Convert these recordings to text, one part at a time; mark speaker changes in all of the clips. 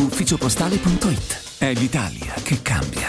Speaker 1: ufficiopostale.it. È l'Italia che cambia.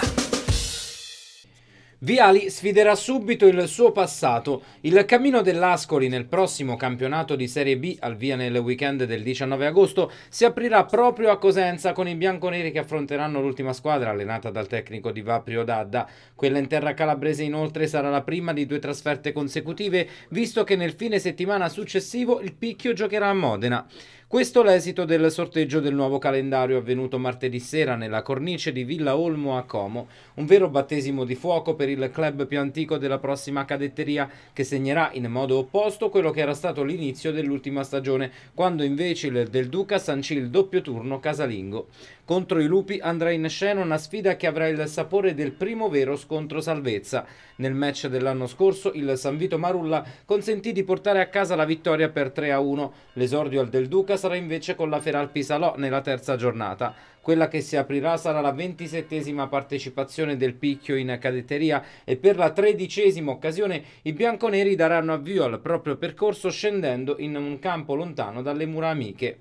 Speaker 1: Viali sfiderà subito il suo passato. Il cammino dell'Ascoli nel prossimo campionato di Serie B al via nel weekend del 19 agosto si aprirà proprio a Cosenza con i bianconeri che affronteranno l'ultima squadra allenata dal tecnico di Vaprio Dadda. Quella in terra calabrese inoltre sarà la prima di due trasferte consecutive visto che nel fine settimana successivo il Picchio giocherà a Modena. Questo l'esito del sorteggio del nuovo calendario avvenuto martedì sera nella cornice di Villa Olmo a Como, un vero battesimo di fuoco per il club più antico della prossima cadetteria che segnerà in modo opposto quello che era stato l'inizio dell'ultima stagione, quando invece il del Duca sancì il doppio turno casalingo. Contro i lupi andrà in scena una sfida che avrà il sapore del primo vero scontro salvezza. Nel match dell'anno scorso il San Vito Marulla consentì di portare a casa la vittoria per 3-1. L'esordio al del Duca sarà invece con la Feral Pisalò nella terza giornata. Quella che si aprirà sarà la ventisettesima partecipazione del Picchio in cadetteria e per la tredicesima occasione i bianconeri daranno avvio al proprio percorso scendendo in un campo lontano dalle mura amiche.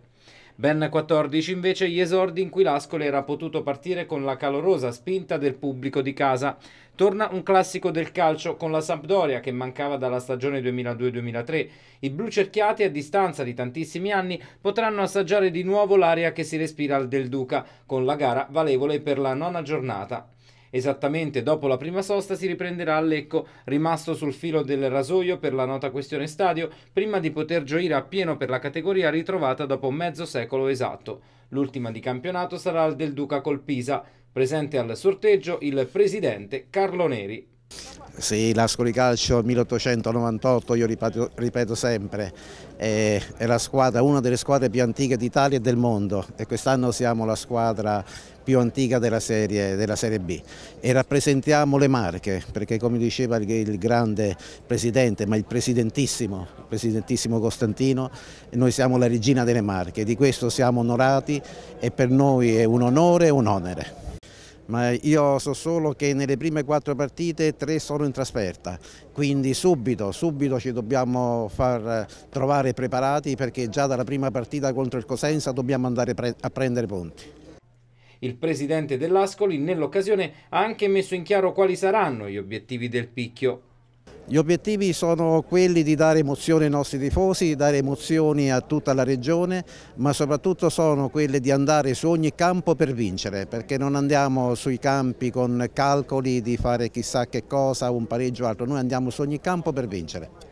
Speaker 1: Ben 14 invece gli esordi in cui l'Ascoli era potuto partire con la calorosa spinta del pubblico di casa. Torna un classico del calcio con la Sampdoria che mancava dalla stagione 2002-2003. I blu cerchiati a distanza di tantissimi anni potranno assaggiare di nuovo l'aria che si respira al Del Duca con la gara valevole per la nona giornata. Esattamente dopo la prima sosta si riprenderà a Lecco, rimasto sul filo del rasoio per la nota questione stadio, prima di poter gioire appieno per la categoria ritrovata dopo mezzo secolo esatto. L'ultima di campionato sarà il del Duca col Pisa, presente al sorteggio il presidente Carlo Neri.
Speaker 2: Sì, l'Ascoli Calcio 1898, io ripeto, ripeto sempre, è, è squadra, una delle squadre più antiche d'Italia e del mondo e quest'anno siamo la squadra più antica della serie, della serie, B e rappresentiamo le Marche perché come diceva il, il grande presidente ma il presidentissimo, il presidentissimo Costantino noi siamo la regina delle Marche di questo siamo onorati e per noi è un onore e un onere ma io so solo che nelle prime quattro partite tre sono in trasferta, quindi subito, subito ci dobbiamo far trovare preparati perché già dalla prima partita contro il Cosenza dobbiamo andare a prendere punti.
Speaker 1: Il presidente dell'Ascoli nell'occasione ha anche messo in chiaro quali saranno gli obiettivi del picchio
Speaker 2: gli obiettivi sono quelli di dare emozione ai nostri tifosi, dare emozioni a tutta la regione, ma soprattutto sono quelli di andare su ogni campo per vincere, perché non andiamo sui campi con calcoli di fare chissà che cosa, un pareggio o altro, noi andiamo su ogni campo per vincere.